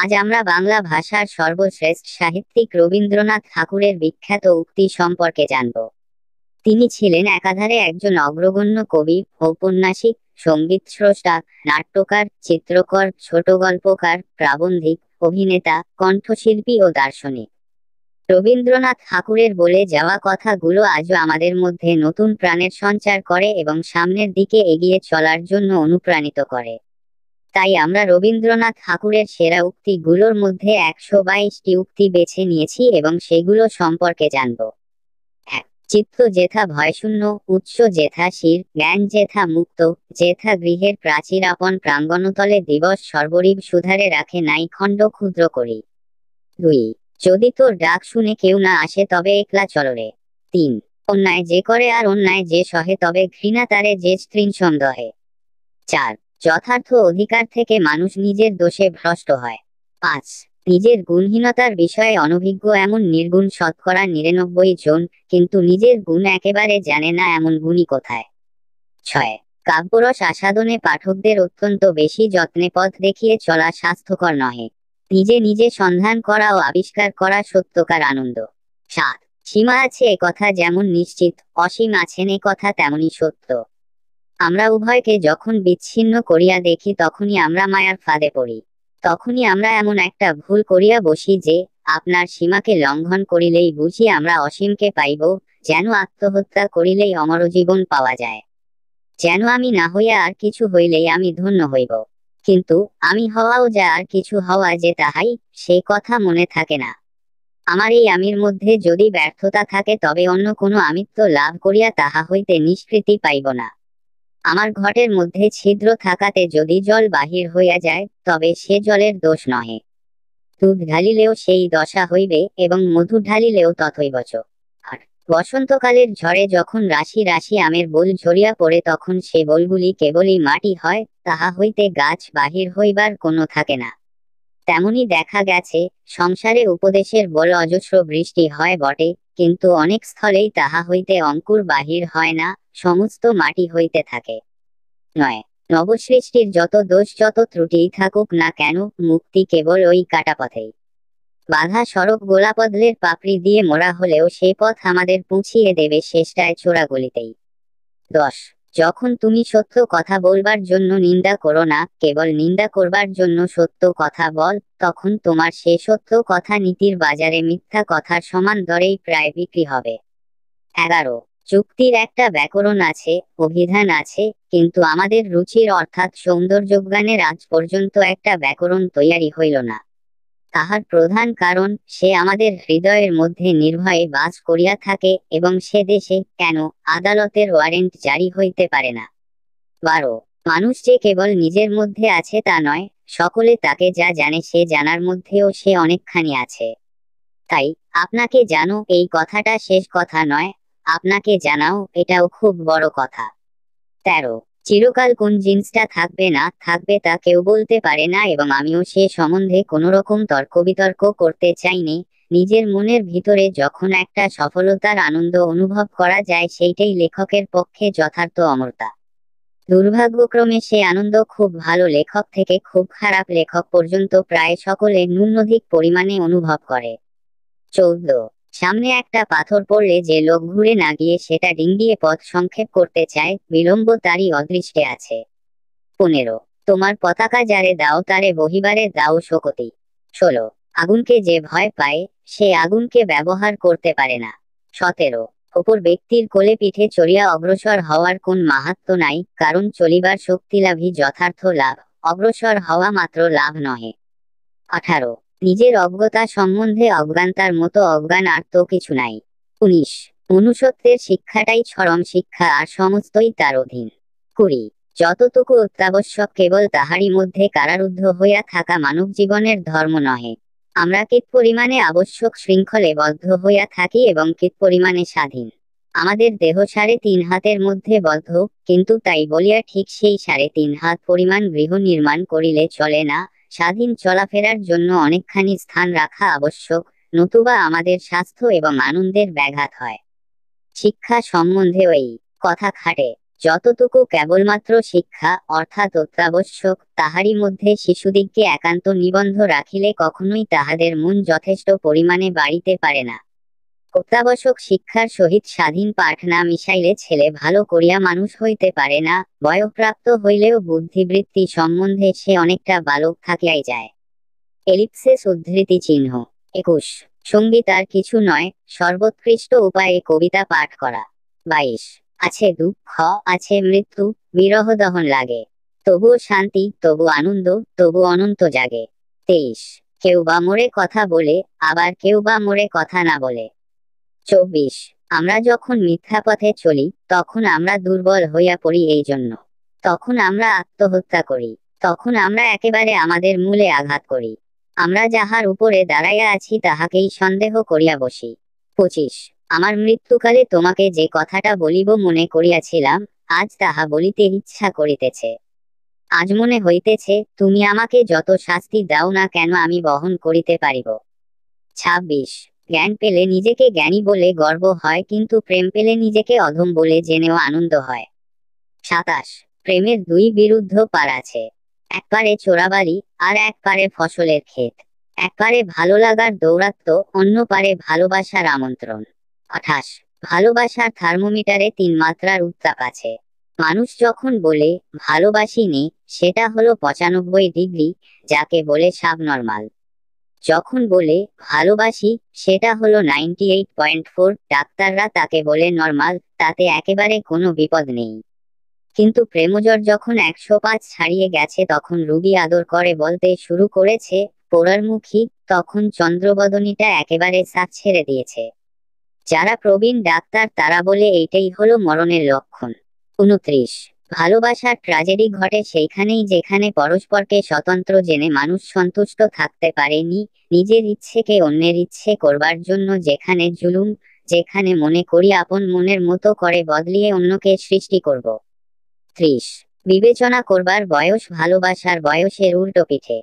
আজ আমরা বাংলা ভাষার সর্বশ্রেষ্ঠ সাহিত্যিক রবীন্দ্রনাথ ঠাকুরের বিখ্যাত উক্তি সম্পর্কে জানব তিনি ছিলেন একাধারে একজন অগ্রগণ্য কবি ঔপন্যাসিক সঙ্গীত স্রষ্টা নাট্যকার চিত্রকর ছোট গল্পকার প্রাবন্ধিক অভিনেতা কণ্ঠশিল্পী ও দার্শনিক রবীন্দ্রনাথ ঠাকুরের বলে যাওয়া কথাগুলো আজও আমাদের মধ্যে নতুন প্রাণের সঞ্চার করে এবং সামনের দিকে এগিয়ে চলার জন্য অনুপ্রাণিত করে তাই আমরা রবীন্দ্রনাথ ঠাকুরের সেরা উক্তিগুলোর মধ্যে একশো বাইশটি উক্তি বেছে নিয়েছি এবং সেগুলো সম্পর্কে জানব চিত্ত যেথা ভয়শূন্য উৎস যেথা শির জ্ঞান যেথা মুক্ত যেথা গৃহের প্রাচীর আপন প্রাঙ্গণতলে দিবস সর্বরীব সুধারে রাখে নাই খণ্ড ক্ষুদ্র করি দুই যদি তোর ডাক শুনে কেউ না আসে তবে একলা চলরে তিন অন্যায় যে করে আর অন্যায় যে সহে তবে ঘৃণা তারে যে স্ত্রীণ সন্দেহে চার যথার্থ অধিকার থেকে মানুষ নিজের দোষে ভ্রষ্ট হয় পাঁচ নিজের গুণহীনতার বিষয়ে অনভিজ্ঞ এমন নির্গুণ শতকরা নিরানব্বই জন কিন্তু নিজের গুণ একেবারে জানে না এমন গুণই কোথায় ছয় কাব্যরস আসাদনে পাঠকদের অত্যন্ত বেশি যত্নে পথ দেখিয়ে চলা স্বাস্থ্যকর নহে নিজে নিজে সন্ধান করা ও আবিষ্কার করা সত্যকার আনন্দ সাত সীমা আছে কথা যেমন নিশ্চিত অসীম আছেন এ কথা তেমনই সত্য আমরা উভয়কে যখন বিচ্ছিন্ন করিয়া দেখি তখনই আমরা মায়ার ফাঁদে পড়ি তখনই আমরা এমন একটা ভুল করিয়া বসি যে আপনার সীমাকে লঙ্ঘন করিলেই বুঝি আমরা অসীমকে পাইব যেন আত্মহত্যা করিলেই অমরজীবন পাওয়া যায় যেন আমি না হইয়া আর কিছু হইলেই আমি ধন্য হইব কিন্তু আমি হওয়াও যা আর কিছু হওয়া যে তাহাই সেই কথা মনে থাকে না আমার এই আমির মধ্যে যদি ব্যর্থতা থাকে তবে অন্য কোনো আমিত্ব লাভ করিয়া তাহা হইতে নিষ্কৃতি পাইব না আমার ঘটের মধ্যে ছিদ্র থাকাতে যদি জল বাহির হইয়া যায় তবে সে জলের দোষ নহে দুধ ঢালিলেও সেই দশা হইবে এবং মধু ঢালিলেও তথৈবচ আর বসন্তকালের ঝড়ে যখন রাশি রাশি আমের বোল ঝরিয়া পড়ে তখন সে বোলগুলি কেবলই মাটি হয় তাহা হইতে গাছ বাহির হইবার কোনো থাকে না তেমনি দেখা গেছে সংসারে উপদেশের বল অজস্র বৃষ্টি হয় বটে কিন্তু অনেক স্থলেই তাহা হইতে অঙ্কুর বাহির হয় না সমস্ত মাটি হইতে থাকে নয় নবসৃষ্টির যত দোষ যত ত্রুটি থাকুক না কেন মুক্তি কেবল ওই কাটা পথেই বাধা সড়ক গোলাপদলের পাপড়ি দিয়ে মোড়া হলেও সে পথ আমাদের পুঁছিয়ে দেবে শেষটায় চোরাগুলিতেই দশ যখন তুমি সত্য কথা বলবার জন্য নিন্দা করো না কেবল নিন্দা করবার জন্য সত্য কথা বল তখন তোমার সে সত্য কথা নীতির বাজারে মিথ্যা কথার সমান দরেই প্রায় বিক্রি হবে এগারো চুক্তির একটা ব্যাকরণ আছে অভিধান আছে কিন্তু আমাদের রুচির অর্থাৎ সৌন্দর্যজ্ঞানের আজ পর্যন্ত একটা ব্যাকরণ তৈয়ারি হইল না তাহার প্রধান কারণ সে আমাদের হৃদয়ের মধ্যে নির্ভয়ে বাস করিয়া থাকে এবং সে দেশে কেন আদালতের ওয়ারেন্ট জারি হইতে পারে না বারো মানুষ যে কেবল নিজের মধ্যে আছে তা নয় সকলে তাকে যা জানে সে জানার মধ্যেও সে অনেকখানি আছে তাই আপনাকে জানো এই কথাটা শেষ কথা নয় আপনাকে জানাও এটাও খুব বড় কথা তেরো চিরকাল কোন জিন্সটা থাকবে না থাকবে তা কেউ বলতে পারে না এবং আমিও সে সম্বন্ধে কোনো রকম তর্ক বিতর্ক করতে চাইনি নিজের মনের ভিতরে যখন একটা সফলতার আনন্দ অনুভব করা যায় সেইটাই লেখকের পক্ষে যথার্থ অমরতা দুর্ভাগ্যক্রমে সে আনন্দ খুব ভালো লেখক থেকে খুব খারাপ লেখক পর্যন্ত প্রায় সকলে ন্যূনধিক পরিমাণে অনুভব করে চৌদ্দ সামনে একটা পাথর পড়লে যে লোক ঘুরে না গিয়ে সেটা ডিঙ্গিয়ে পথ সংক্ষেপ করতে চায় বিলম্ব তারই অদৃষ্টে আছে পনেরো তোমার পতাকা যারে দাও তারে বহিবারে দাও শোকতি ষোলো আগুনকে যে ভয় পায় সে আগুনকে ব্যবহার করতে পারে না সতেরো অপর ব্যক্তির কোলে পিঠে চড়িয়া অগ্রসর হওয়ার কোন মাহাত্ম নাই কারণ চলিবার শক্তি লাভই যথার্থ লাভ অগ্রসর হওয়া মাত্র লাভ নহে আঠারো নিজের অজ্ঞতা সম্বন্ধে অজ্ঞান তার মতো অজ্ঞান আর তো কিছু নাই উনিশ মনুষ্যত্বের শিক্ষাটাই চরম শিক্ষা আর সমস্তই তার অধীন কুড়ি যতটুকু অত্যাবশ্যক কেবল তাহারই মধ্যে কারারুদ্ধ হইয়া থাকা মানব জীবনের ধর্ম নহে আমরা কীট পরিমাণে আবশ্যক শৃঙ্খলে বদ্ধ হইয়া থাকি এবং কীট পরিমাণে স্বাধীন আমাদের দেহ সাড়ে তিন হাতের মধ্যে বদ্ধ কিন্তু তাই বলিয়া ঠিক সেই সাড়ে তিন হাত পরিমাণ গৃহ নির্মাণ করিলে চলে না স্বাধীন চলাফেরার জন্য অনেকখানি স্থান রাখা আবশ্যক নতুবা আমাদের স্বাস্থ্য এবং আনন্দের ব্যাঘাত হয় শিক্ষা সম্বন্ধে ওই কথা খাটে যতটুকু কেবলমাত্র শিক্ষা অর্থাৎ অত্যাবশ্যক তাহারই মধ্যে শিশুদিগকে একান্ত নিবন্ধ রাখিলে কখনোই তাহাদের মন যথেষ্ট পরিমাণে বাড়িতে পারে না অত্যাবশ্যক শিক্ষার সহিত স্বাধীন পাঠ না মিশাইলে ছেলে ভালো করিয়া মানুষ হইতে পারে না বয়প্রাপ্ত হইলেও বুদ্ধিবৃত্তি সম্বন্ধে সে অনেকটা বালক থাকিয়াই যায় এলিপসেস উদ্ধৃতি চিহ্ন একুশ সঙ্গীত আর কিছু নয় সর্বোৎকৃষ্ট উপায়ে কবিতা পাঠ করা বাইশ আছে দুঃখ আছে মৃত্যু বিরহ দহন লাগে তবুও শান্তি তবু আনন্দ তবু অনন্ত জাগে তেইশ কেউ বা মোড়ে কথা বলে আবার কেউ বা মোড়ে কথা না বলে চব্বিশ আমরা যখন মিথ্যা পথে চলি তখন আমরা দুর্বল হইয়া পড়ি এই জন্য তখন আমরা আত্মহত্যা করি তখন আমরা একেবারে আমাদের মূলে আঘাত করি আমরা যাহার উপরে দাঁড়াইয়া আছি তাহাকেই সন্দেহ করিয়া বসি পঁচিশ আমার মৃত্যুকালে তোমাকে যে কথাটা বলিব মনে করিয়াছিলাম আজ তাহা বলিতে ইচ্ছা করিতেছে আজ মনে হইতেছে তুমি আমাকে যত শাস্তি দাও না কেন আমি বহন করিতে পারিব ছাব্বিশ জ্ঞান পেলে নিজেকে জ্ঞানী বলে গর্ব হয় কিন্তু প্রেম পেলে নিজেকে অধম বলে জেনেও আনন্দ হয় সাতাশ প্রেমের দুই বিরুদ্ধ পার আছে এক পারে চোরাবাড়ি আর এক পারে ফসলের ক্ষেত এক পারে ভালো লাগার দৌরাত্ম অন্য পারে ভালোবাসার আমন্ত্রণ আঠাশ ভালোবাসার থার্মোমিটারে তিন মাত্রার উত্তাপ আছে মানুষ যখন বলে ভালোবাসিনি সেটা হলো পঁচানব্বই ডিগ্রি যাকে বলে সাব নর্মাল যখন বলে ভালোবাসি সেটা হলো নাইনটি এইট পয়েন্ট ফোর ডাক্তাররা তাকে বলে নর্মাল তাতে একেবারে কোনো বিপদ নেই কিন্তু প্রেমজর যখন একশো পাঁচ ছাড়িয়ে গেছে তখন রুগী আদর করে বলতে শুরু করেছে মুখী তখন চন্দ্রবদনীটা একেবারে সাত ছেড়ে দিয়েছে যারা প্রবীণ ডাক্তার তারা বলে এইটাই হলো মরণের লক্ষণ উনত্রিশ ভালোবাসার ট্রাজেডি ঘটে সেইখানেই যেখানে পরস্পরকে স্বতন্ত্র জেনে মানুষ সন্তুষ্ট থাকতে পারেনি নিজের ইচ্ছেকে অন্যের ইচ্ছে করবার জন্য যেখানে জুলুম যেখানে মনে করি আপন মনের মতো করে বদলিয়ে অন্যকে সৃষ্টি করব ত্রিশ বিবেচনা করবার বয়স ভালোবাসার বয়সের উল্টো পিঠে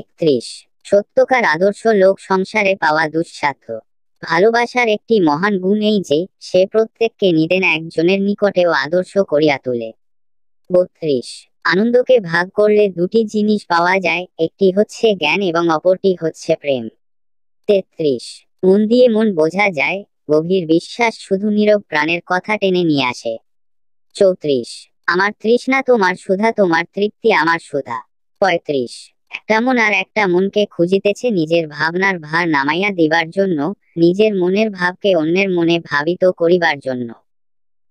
একত্রিশ সত্যকার আদর্শ লোক সংসারে পাওয়া দুঃসাধ্য ভালোবাসার একটি মহান গুণ এই যে সে প্রত্যেককে নিদেন একজনের নিকটেও আদর্শ করিয়া তোলে বত্রিশ আনন্দকে ভাগ করলে দুটি জিনিস পাওয়া যায় একটি হচ্ছে জ্ঞান এবং অপরটি হচ্ছে প্রেম তেত্রিশ মন দিয়ে মন বোঝা যায় গভীর বিশ্বাস শুধু নীরব প্রাণের কথা টেনে নিয়ে আসে চৌত্রিশ আমার তৃষ্ণা তোমার সুধা তোমার তৃপ্তি আমার সুধা পঁয়ত্রিশ একটা মন আর একটা মনকে খুঁজিতেছে নিজের ভাবনার ভার নামাইয়া দিবার জন্য নিজের মনের ভাবকে অন্যের মনে ভাবিত করিবার জন্য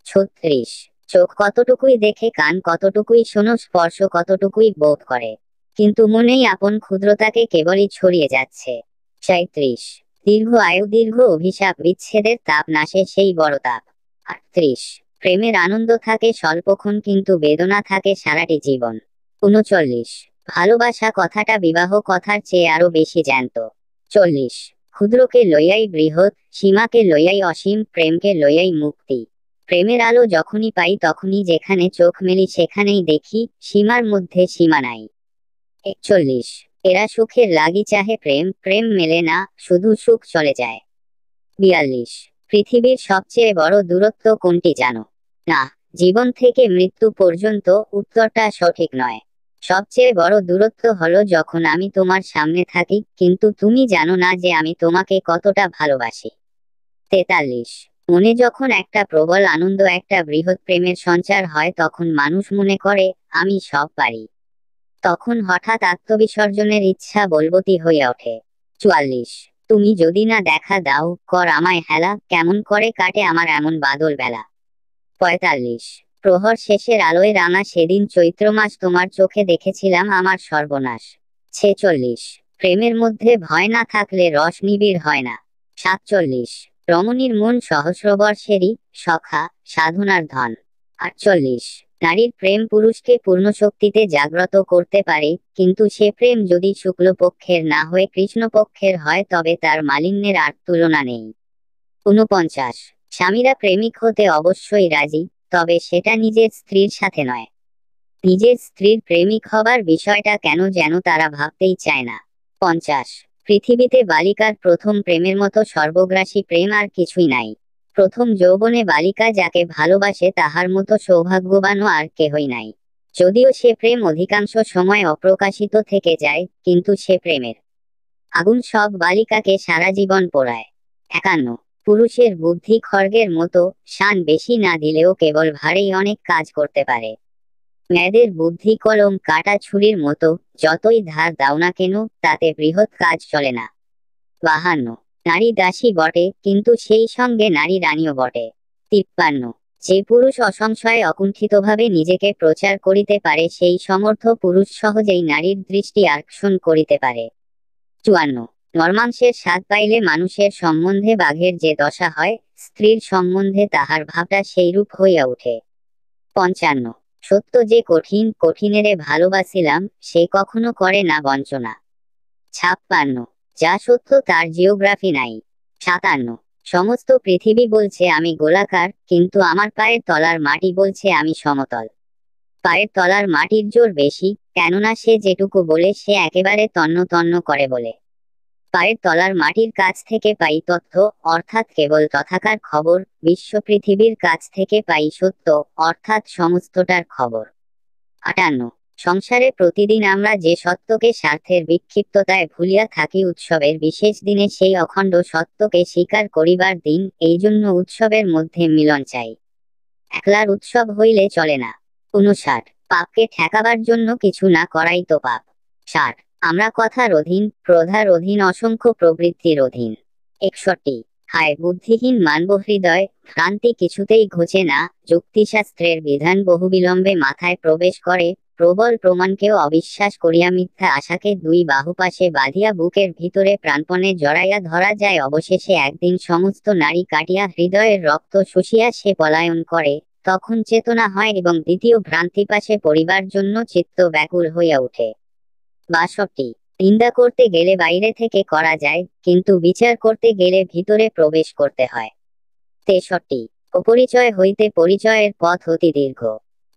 ছত্রিশ চোখ কতটুকুই দেখে কান কতটুকুই শোনো স্পর্শ কতটুকুই বোধ করে কিন্তু মনেই আপন ক্ষুদ্রতাকে কেবলই ছড়িয়ে যাচ্ছে সাঁত্রিশ দীর্ঘ আয়ু দীর্ঘ অভিশাপ বিচ্ছেদের তাপ নাশে সেই বড় তাপ আটত্রিশ প্রেমের আনন্দ থাকে স্বল্পক্ষণ কিন্তু বেদনা থাকে সারাটি জীবন উনচল্লিশ ভালোবাসা কথাটা বিবাহ কথার চেয়ে আরো বেশি জ্যান্ত চল্লিশ ক্ষুদ্রকে লইয়াই বৃহৎ সীমাকে লইয়াই অসীম প্রেমকে লইয়াই মুক্তি প্রেমের আলো যখনই পাই তখনই যেখানে চোখ মেলি সেখানেই দেখি সীমার মধ্যে সীমা নাই একচল্লিশ এরা সুখের লাগি চাহে প্রেম প্রেম মেলে না শুধু সুখ চলে যায় বিয়াল্লিশ পৃথিবীর সবচেয়ে বড় দূরত্ব কোনটি জানো না জীবন থেকে মৃত্যু পর্যন্ত উত্তরটা সঠিক নয় সবচেয়ে বড় দূরত্ব হলো যখন আমি তোমার সামনে থাকি কিন্তু তুমি জানো না যে আমি তোমাকে কতটা ভালোবাসি তেতাল্লিশ মনে যখন একটা প্রবল আনন্দ একটা বৃহৎ প্রেমের সঞ্চার হয় তখন মানুষ মনে করে আমি সব পারি তখন হঠাৎ আত্মবিসর্জনের ইচ্ছা বলবতী হয়ে ওঠে চুয়াল্লিশ তুমি যদি না দেখা দাও কর আমায় হেলা কেমন করে কাটে আমার এমন বাদল বেলা পঁয়তাল্লিশ প্রহর শেষের আলোয় রাঙা সেদিন চৈত্র মাস তোমার চোখে দেখেছিলাম আমার সর্বনাশ ছেচল্লিশ প্রেমের মধ্যে ভয় না থাকলে রস নিবিড় হয় না সাতচল্লিশ রমণীর মন সহস্রবর্ষেরই সখা সাধনার ধন আটচল্লিশ নারীর প্রেম পুরুষকে পূর্ণ শক্তিতে জাগ্রত করতে পারে কিন্তু সে প্রেম যদি শুক্লপক্ষের না হয়ে কৃষ্ণপক্ষের হয় তবে তার মালিন্যের আর তুলনা নেই ঊনপঞ্চাশ স্বামীরা প্রেমিক হতে অবশ্যই রাজি তবে সেটা নিজের স্ত্রীর সাথে নয় নিজের স্ত্রীর প্রেমিক হবার বিষয়টা কেন যেন তারা ভাবতেই চায় না পঞ্চাশ পৃথিবীতে বালিকার প্রথম প্রেমের মতো সর্বগ্রাসী প্রেম আর কিছুই নাই প্রথম যৌবনে বালিকা যাকে ভালোবাসে তাহার মতো সৌভাগ্যবানও আর কেহই নাই যদিও সে প্রেম অধিকাংশ সময় অপ্রকাশিত থেকে যায় কিন্তু সে প্রেমের আগুন সব বালিকাকে সারা জীবন পোড়ায় একান্ন পুরুষের বুদ্ধি খর্গের মতো শান বেশি না দিলেও কেবল ভারেই অনেক কাজ করতে পারে ন্যাদের বুদ্ধি কলম কাটা ছুরির মতো যতই ধার দাও না কেন তাতে বৃহৎ কাজ চলে না বাহান্ন নারী দাসী বটে কিন্তু সেই সঙ্গে নারী রানীও বটে তিপ্পান্ন যে পুরুষ অসংশয়ে অকুণ্ঠিতভাবে নিজেকে প্রচার করিতে পারে সেই সমর্থ পুরুষ সহজেই নারীর দৃষ্টি আকর্ষণ করিতে পারে চুয়ান্ন নর্মাংসের স্বাদ পাইলে মানুষের সম্বন্ধে বাঘের যে দশা হয় স্ত্রীর সম্বন্ধে তাহার ভাবটা সেইরূপ হইয়া উঠে পঞ্চান্ন সত্য যে কঠিন কঠিনেরে ভালোবাসিলাম সে কখনো করে না বঞ্চনা ছাপ্পান্ন যা সত্য তার জিওগ্রাফি নাই সাতান্ন সমস্ত পৃথিবী বলছে আমি গোলাকার কিন্তু আমার পায়ের তলার মাটি বলছে আমি সমতল পায়ের তলার মাটির জোর বেশি কেননা সে যেটুকু বলে সে একেবারে তন্ন তন্ন করে বলে পায়ের তলার মাটির কাছ থেকে পাই তথ্য অর্থাৎ কেবল তথাকার খবর বিশ্ব পৃথিবীর কাছ থেকে পাই সত্য অর্থাৎ সমস্তটার খবর আটান্ন সংসারে প্রতিদিন আমরা যে সত্যকে স্বার্থের বিক্ষিপ্ততায় ভুলিয়া থাকি উৎসবের বিশেষ দিনে সেই অখণ্ড সত্যকে স্বীকার করিবার দিন এই জন্য উৎসবের মধ্যে মিলন চাই একলার উৎসব হইলে চলে না উনষাট পাপকে ঠেকাবার জন্য কিছু না করাই তো পাপ ষাট আমরা কথার অধীন প্রধার অধীন অসংখ্য প্রবৃত্তির অধীন একষট্টি হায় বুদ্ধিহীন মানব হৃদয় ভ্রান্তি কিছুতেই ঘুচে না যুক্তিশাস্ত্রের বিধান বহুবিলম্বে মাথায় প্রবেশ করে প্রবল প্রমাণকেও অবিশ্বাস করিয়া মিথ্যা আশাকে দুই বাহুপাশে বাঁধিয়া বুকের ভিতরে প্রাণপণে জড়াইয়া ধরা যায় অবশেষে একদিন সমস্ত নারী কাটিয়া হৃদয়ের রক্ত শুষিয়া সে পলায়ন করে তখন চেতনা হয় এবং দ্বিতীয় ভ্রান্তিপাশে পরিবার জন্য চিত্ত ব্যাকুল হইয়া ওঠে বাষট্টি নিন্দা করতে গেলে বাইরে থেকে করা যায় কিন্তু বিচার করতে গেলে ভিতরে প্রবেশ করতে হয় তেষট্টি অপরিচয় হইতে পরিচয়ের পথ অতি দীর্ঘ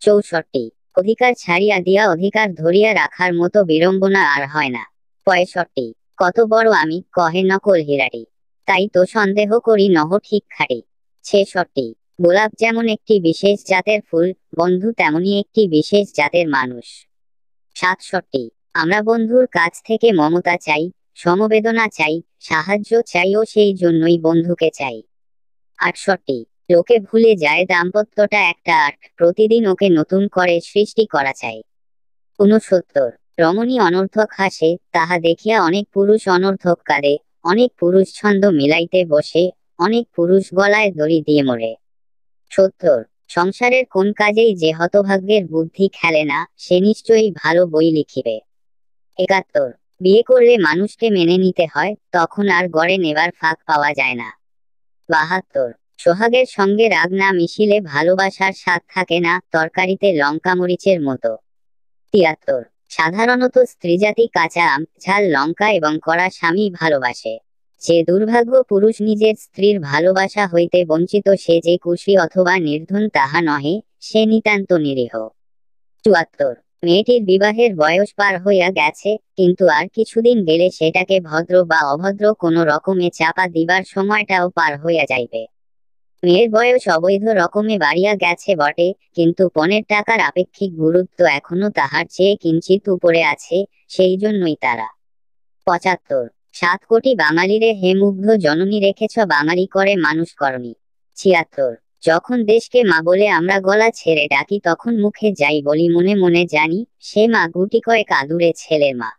চৌষট্টি অধিকার ছাড়িয়া দিয়া অধিকার ধরিয়া রাখার মতো বিড়ম্বনা আর হয় না পঁয়ষট্টি কত বড় আমি কহে নকল হিরাটি তাই তো সন্দেহ করি নহ ঠিক খাটি ছেষট্টি গোলাপ যেমন একটি বিশেষ জাতের ফুল বন্ধু তেমনি একটি বিশেষ জাতের মানুষ সাতষট্টি আমরা বন্ধুর কাছ থেকে মমতা চাই সমবেদনা চাই সাহায্য চাই ও সেই জন্যই বন্ধুকে চাই আটষট্টি লোকে ভুলে যায় দাম্পত্যটা একটা আর্ট প্রতিদিন ওকে নতুন করে সৃষ্টি করা চাই উনসত্তর রমণী অনর্থক হাসে তাহা দেখিয়া অনেক পুরুষ অনর্থক কাঁদে অনেক পুরুষ ছন্দ মিলাইতে বসে অনেক পুরুষ গলায় দড়ি দিয়ে মরে সত্তর সংসারের কোন কাজেই যে হতভাগ্যের বুদ্ধি খেলে না সে নিশ্চয়ই ভালো বই লিখিবে একাত্তর বিয়ে করলে মানুষকে মেনে নিতে হয় তখন আর গড়ে নেবার ফাঁক পাওয়া যায় না বাহাত্তর সোহাগের সঙ্গে রাগ না মিশিলে ভালোবাসার স্বাদ থাকে না তরকারিতে লঙ্কা মরিচের মতো তিয়াত্তর সাধারণত স্ত্রীজাতি কাঁচা আম ঝাল লঙ্কা এবং কড়া স্বামী ভালোবাসে যে দুর্ভাগ্য পুরুষ নিজের স্ত্রীর ভালোবাসা হইতে বঞ্চিত সে যে কুশি অথবা নির্ধন তাহা নহে সে নিতান্ত নিরীহ চুয়াত্তর মেয়েটির বিবাহের বয়স পার হইয়া গেছে কিন্তু আর কিছুদিন গেলে সেটাকে ভদ্র বা অভদ্র কোনো রকমে চাপা দিবার সময়টাও পার হইয়া যাইবে মেয়ের বয়স অবৈধ রকমে বাড়িয়া গেছে বটে কিন্তু পণের টাকার আপেক্ষিক গুরুত্ব এখনো তাহার চেয়ে কিঞ্চিত উপরে আছে সেই জন্যই তারা পঁচাত্তর সাত কোটি বাঙালিরে হেমুগ্ধ জননী রেখেছ বাঙালি করে মানুষ করণী ছিয়াত্তর যখন দেশকে মা বলে আমরা গলা ছেড়ে ডাকি তখন মুখে যাই বলি মনে মনে জানি সে মা গুটি কয়েক আদুরে ছেলের মা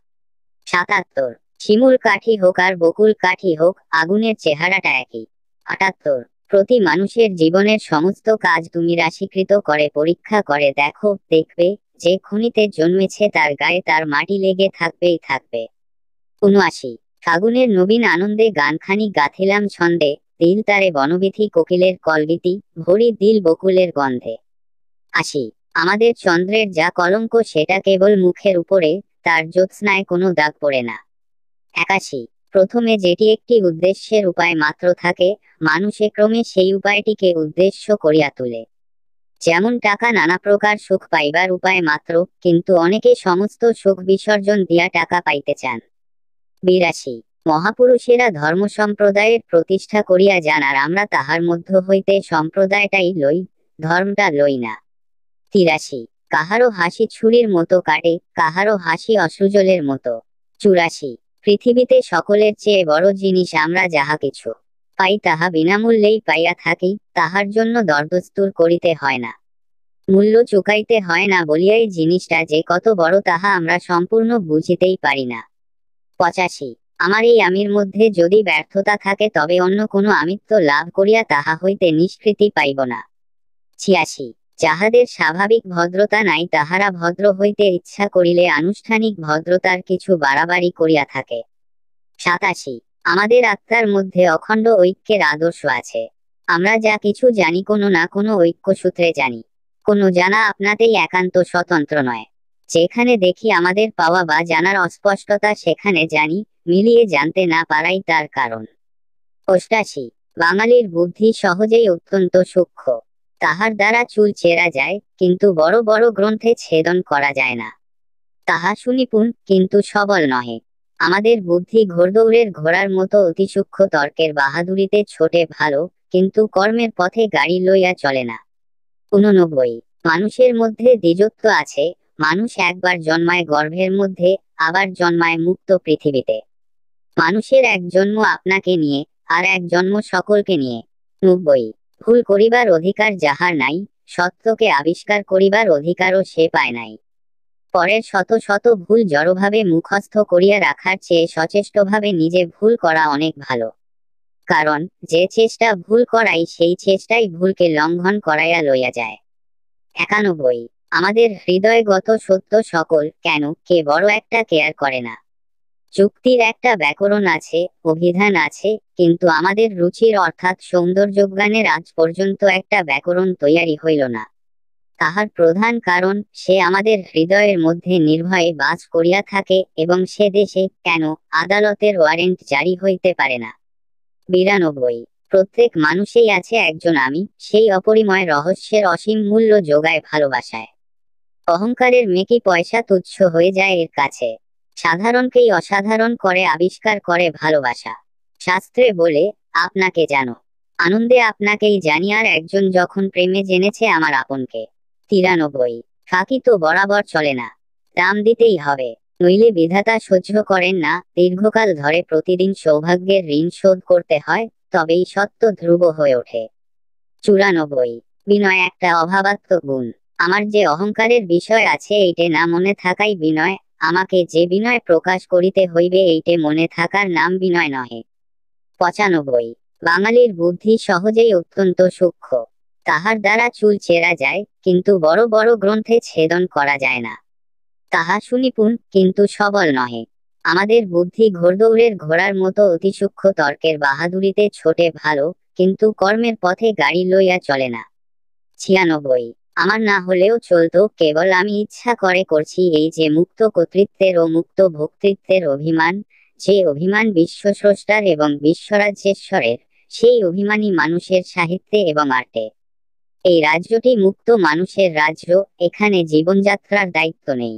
সাতাত্তর শিমুল কাঠি হোক আর বকুল কাঠি হোক আগুনের চেহারাটা একই আটাত্তর প্রতি মানুষের জীবনের সমস্ত কাজ তুমি রাশিকৃত করে পরীক্ষা করে দেখো দেখবে যে খনিতে জন্মেছে তার গায়ে তার মাটি লেগে থাকবেই থাকবে উনআশি ফাগুনের নবীন আনন্দে গানখানি গাথিলাম ছন্দে দিল তারে বনবিধি কোকিলের কলবিতি ভরি দিল বকুলের গন্ধে আসি আমাদের চন্দ্রের যা কলঙ্ক সেটা কেবল মুখের উপরে তার জ্যোৎস্নায় কোনো দাগ পড়ে না একাশি প্রথমে যেটি একটি উদ্দেশ্যের উপায় মাত্র থাকে মানুষে ক্রমে সেই উপায়টিকে উদ্দেশ্য করিয়া তোলে যেমন টাকা নানা প্রকার সুখ পাইবার উপায় মাত্র কিন্তু অনেকে সমস্ত সুখ বিসর্জন দিয়া টাকা পাইতে চান বিরাশি মহাপুরুষেরা ধর্ম সম্প্রদায়ের প্রতিষ্ঠা করিয়া জানার আমরা তাহার মধ্য হইতে সম্প্রদায়টাই লই ধর্মটা লই না তিরাশি কাহারও হাসি ছুরির মতো কাটে কাহারও হাসি অসুজলের মতো চুরাশি পৃথিবীতে সকলের চেয়ে বড় জিনিস আমরা যাহা কিছু পাই তাহা বিনামূল্যেই পাইয়া থাকি তাহার জন্য দরদস্তুর করিতে হয় না মূল্য চুকাইতে হয় না বলিয়াই জিনিসটা যে কত বড় তাহা আমরা সম্পূর্ণ বুঝিতেই পারি না পঁচাশি আমার এই আমির মধ্যে যদি ব্যর্থতা থাকে তবে অন্য কোনো আমিত্ব লাভ করিয়া তাহা হইতে নিষ্কৃতি পাইব না ছিয়াশি যাহাদের স্বাভাবিক ভদ্রতা নাই তাহারা ভদ্র হইতে ইচ্ছা করিলে আনুষ্ঠানিক ভদ্রতার কিছু বাড়াবাড়ি করিয়া থাকে সাতাশি আমাদের আত্মার মধ্যে অখণ্ড ঐক্যের আদর্শ আছে আমরা যা কিছু জানি কোনো না কোনো ঐক্য সূত্রে জানি কোনো জানা আপনাতেই একান্ত স্বতন্ত্র নয় যেখানে দেখি আমাদের পাওয়া বা জানার অস্পষ্টতা সেখানে জানি মিলিয়ে জানতে না পারাই তার কারণ অষ্টাশি বাঙালির বুদ্ধি সহজেই অত্যন্ত সূক্ষ্ম তাহার দ্বারা চুল চেরা যায় কিন্তু বড় বড় গ্রন্থে ছেদন করা যায় না তাহা শুনিপুন কিন্তু সবল নহে আমাদের বুদ্ধি ঘোড়দৌড়ের ঘোড়ার মতো অতি সূক্ষ্ম তর্কের বাহাদুরিতে ছোটে ভালো কিন্তু কর্মের পথে গাড়ি লইয়া চলে না উননব্বই মানুষের মধ্যে দ্বিজত্ব আছে মানুষ একবার জন্মায় গর্ভের মধ্যে আবার জন্মায় মুক্ত পৃথিবীতে মানুষের এক জন্ম আপনাকে নিয়ে আর এক জন্ম সকলকে নিয়ে নব্বই ভুল করিবার অধিকার যাহার নাই সত্যকে আবিষ্কার করিবার অধিকারও সে পায় নাই পরের শত শত ভুল জড়ভাবে মুখস্থ করিয়া রাখার চেয়ে সচেষ্টভাবে নিজে ভুল করা অনেক ভালো কারণ যে চেষ্টা ভুল করাই সেই চেষ্টাই ভুলকে লঙ্ঘন করাইয়া লইয়া যায় একানব্বই আমাদের হৃদয়গত সত্য সকল কেন কে বড় একটা কেয়ার করে না চুক্তির একটা ব্যাকরণ আছে অভিধান আছে কিন্তু আমাদের রুচির অর্থাৎ সৌন্দর্যজ্ঞানের আজ পর্যন্ত একটা ব্যাকরণ তৈয়ারি হইল না তাহার প্রধান কারণ সে আমাদের হৃদয়ের মধ্যে নির্ভয়ে বাস করিয়া থাকে এবং সে দেশে কেন আদালতের ওয়ারেন্ট জারি হইতে পারে না বিরানব্বই প্রত্যেক মানুষেই আছে একজন আমি সেই অপরিময় রহস্যের অসীম মূল্য যোগায় ভালোবাসায় অহংকারের মেকি পয়সা তুচ্ছ হয়ে যায় এর কাছে সাধারণকেই অসাধারণ করে আবিষ্কার করে ভালোবাসা শাস্ত্রে বলে আপনাকে জানো আনন্দে আপনাকেই জানি আর একজন যখন প্রেমে জেনেছে আমার আপনকে তিরানব্বই ফাঁকি তো বরাবর চলে না দাম দিতেই হবে নইলে বিধাতা সহ্য করেন না দীর্ঘকাল ধরে প্রতিদিন সৌভাগ্যের ঋণ শোধ করতে হয় তবেই সত্য ধ্রুব হয়ে ওঠে চুরানব্বই বিনয় একটা অভাবাত্মক গুণ আমার যে অহংকারের বিষয় আছে এইটে না মনে থাকাই বিনয় আমাকে যে বিনয় প্রকাশ করিতে হইবে এইটে মনে থাকার নাম বিনয় নহে পঁচানব্বই বাঙালির বুদ্ধি সহজেই অত্যন্ত সূক্ষ্ম তাহার দ্বারা চুল চেরা যায় কিন্তু বড় বড় গ্রন্থে ছেদন করা যায় না তাহা শুনিপুন কিন্তু সবল নহে আমাদের বুদ্ধি ঘোড়দৌড়ের ঘোড়ার মতো অতি সূক্ষ্ম তর্কের বাহাদুরিতে ছোটে ভালো কিন্তু কর্মের পথে গাড়ি লইয়া চলে না ছিয়ানব্বই আমার না হলেও চলতো কেবল আমি ইচ্ছা করে করছি এই যে মুক্ত কর্তৃত্বের ও মুক্ত ভক্তৃত্বের অভিমান যে অভিমান বিশ্বস্রষ্টার এবং বিশ্বরাজ্যেশ্বরের সেই অভিমানী মানুষের সাহিত্যে এবং আর্টে এই রাজ্যটি মুক্ত মানুষের রাজ্য এখানে জীবনযাত্রার দায়িত্ব নেই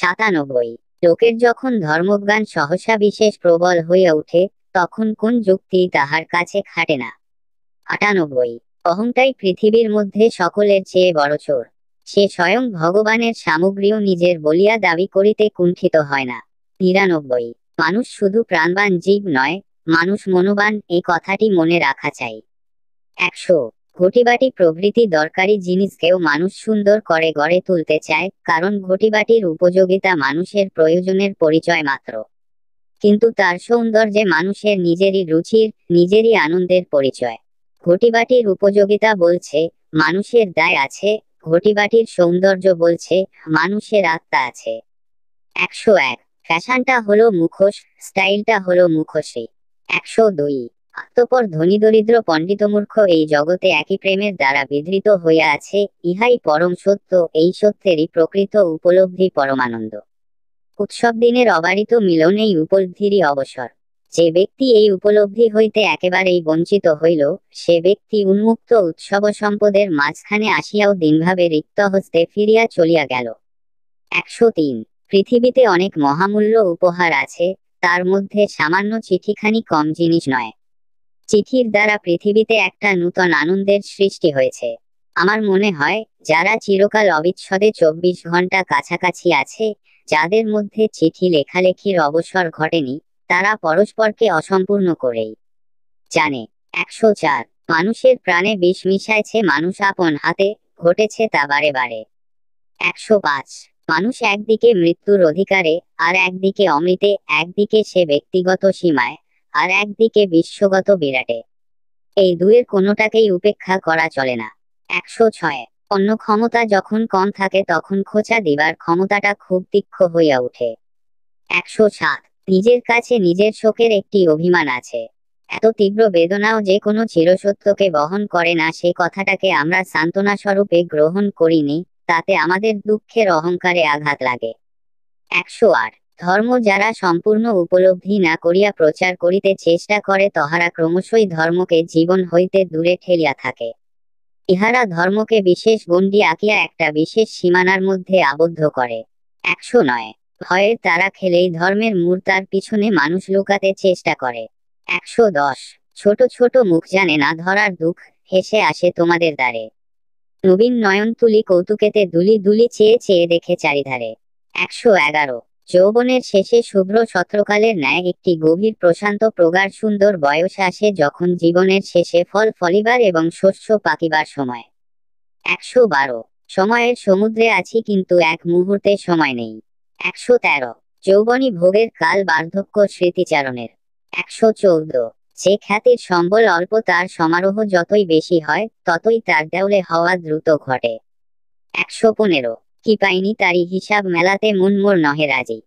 সাতানব্বই লোকের যখন ধর্মজ্ঞান সহসা বিশেষ প্রবল হইয়া উঠে তখন কোন যুক্তি তাহার কাছে খাটে না আটানব্বই অহংটাই পৃথিবীর মধ্যে সকলের চেয়ে বড় চোর সে স্বয়ং ভগবানের সামগ্রীও নিজের বলিয়া দাবি করিতে কুণ্ঠিত হয় না নিরানব্বই মানুষ শুধু প্রাণবান জীব নয় মানুষ মনোবান এই কথাটি মনে রাখা চাই একশো ঘটিবাটি প্রভৃতি দরকারি জিনিসকেও মানুষ সুন্দর করে গড়ে তুলতে চায় কারণ ঘটিবাটির উপযোগিতা মানুষের প্রয়োজনের পরিচয় মাত্র কিন্তু তার সৌন্দর্যে মানুষের নিজেরই রুচির নিজেরই আনন্দের পরিচয় ঘটিবাটির উপযোগিতা বলছে মানুষের দায় আছে ঘটিবাটির সৌন্দর্য বলছে মানুষের আত্মা আছে একশো এক ফ্যাশনটা হলো মুখোশ স্টাইলটা হলো মুখোশে একশো দুই আত্মপর ধনী দরিদ্র পণ্ডিতমূর্খ এই জগতে একই প্রেমের দ্বারা বিধৃত হইয়া আছে ইহাই পরম সত্য এই সত্যেরই প্রকৃত উপলব্ধি পরমানন্দ উৎসব দিনের অবারিত মিলনেই উপলব্ধিরই অবসর যে ব্যক্তি এই উপলব্ধি হইতে একেবারেই বঞ্চিত হইল সে ব্যক্তি উন্মুক্ত উৎসব সম্পদের মাঝখানে আসিয়াও দিনভাবে রিক্ত হস্তে ফিরিয়া চলিয়া গেল একশো তিন পৃথিবীতে অনেক মহামূল্য উপহার আছে তার মধ্যে সামান্য চিঠিখানি কম জিনিস নয় চিঠির দ্বারা পৃথিবীতে একটা নূতন আনন্দের সৃষ্টি হয়েছে আমার মনে হয় যারা চিরকাল অবিচ্ছদে চব্বিশ ঘন্টা কাছাকাছি আছে যাদের মধ্যে চিঠি লেখালেখির অবসর ঘটেনি তারা পরস্পরকে অসম্পূর্ণ করেই জানে একশো চার মানুষের প্রাণে বিষ মিশাইছে মানুষ আপন হাতে ঘটেছে তা বারে বারে একশো পাঁচ মানুষ একদিকে মৃত্যুর অধিকারে আর একদিকে অমৃতে একদিকে সে ব্যক্তিগত সীমায় আর একদিকে বিশ্বগত বিরাটে এই দুয়ের কোনোটাকেই উপেক্ষা করা চলে না একশো ছয় অন্য ক্ষমতা যখন কম থাকে তখন খোঁচা দিবার ক্ষমতাটা খুব তীক্ষ্ণ হইয়া উঠে একশো সাত নিজের কাছে নিজের শোকের একটি অভিমান আছে এত তীব্র বেদনাও যে কোনো চিরসত্যকে বহন করে না সে কথাটাকে আমরা সান্ত্বনা স্বরূপে গ্রহণ করিনি তাতে আমাদের দুঃখের অহংকারে আঘাত লাগে একশো আট ধর্ম যারা সম্পূর্ণ উপলব্ধি না করিয়া প্রচার করিতে চেষ্টা করে তহারা ক্রমশই ধর্মকে জীবন হইতে দূরে ঠেলিয়া থাকে ইহারা ধর্মকে বিশেষ গণ্ডি আঁকিয়া একটা বিশেষ সীমানার মধ্যে আবদ্ধ করে একশো নয় ভয়ের তারা খেলেই ধর্মের মূর্তার পিছনে মানুষ লুকাতে চেষ্টা করে একশো দশ ছোট ছোট মুখ জানে না ধরার দুঃখ হেসে আসে তোমাদের দ্বারে নবীন নয়ন তুলি কৌতুকেতে দুলি দুলি চেয়ে চেয়ে দেখে চারিধারে একশো এগারো যৌবনের শেষে শুভ্র সত্রকালের ন্যায় একটি গভীর প্রশান্ত প্রগাঢ় সুন্দর বয়স আসে যখন জীবনের শেষে ফল ফলিবার এবং শস্য পাকিবার সময় একশো বারো সময়ের সমুদ্রে আছি কিন্তু এক মুহূর্তে সময় নেই একশো তেরো যৌবনী ভোগের কাল বার্ধক্য স্মৃতিচারণের একশো চৌদ্দ যে খ্যাতির সম্বল অল্প তার সমারোহ যতই বেশি হয় ততই তার দেউলে হওয়া দ্রুত ঘটে একশো পনেরো কি পাইনি তারই হিসাব মেলাতে মুনমোর নহে রাজি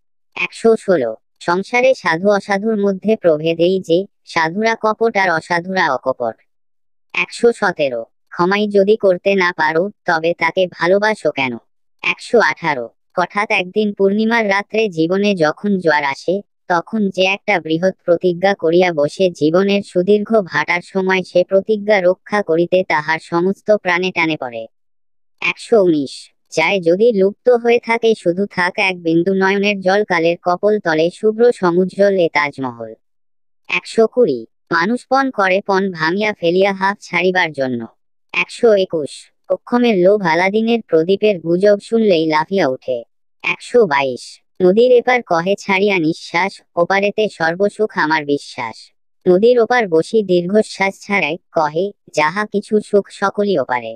একশো ষোলো সংসারে সাধু অসাধুর মধ্যে প্রভেদ এই যে সাধুরা কপট আর অসাধুরা অকপট একশো সতেরো ক্ষমাই যদি করতে না পারো তবে তাকে ভালোবাসো কেন একশো আঠারো হঠাৎ একদিন পূর্ণিমার রাত্রে জীবনে যখন জ্বর আসে তখন যে একটা বৃহৎ প্রতিজ্ঞা করিয়া বসে জীবনের সুদীর্ঘ ভাটার সময় সে প্রতিজ্ঞা রক্ষা করিতে তাহার সমস্ত প্রাণে টানে পড়ে একশো উনিশ চায় যদি লুপ্ত হয়ে থাকে শুধু থাক এক বিন্দু নয়নের জলকালের কপল তলে শুভ্র সমুজ্জ্বল এ তাজমহল একশো কুড়ি মানুষ পণ করে পণ ভাঙিয়া ফেলিয়া হাফ ছাড়িবার জন্য একশো একুশ অক্ষমের লোভ আলাদিনের প্রদীপের গুজব শুনলেই লাফিয়া উঠে একশো বাইশ নদীর এপার কহে ছাড়িয়া নিঃশ্বাস ওপারেতে সর্বসুখ আমার বিশ্বাস নদীর ওপার বসি দীর্ঘশ্বাস ছাড়াই কহে যাহা কিছু সুখ সকলই ওপারে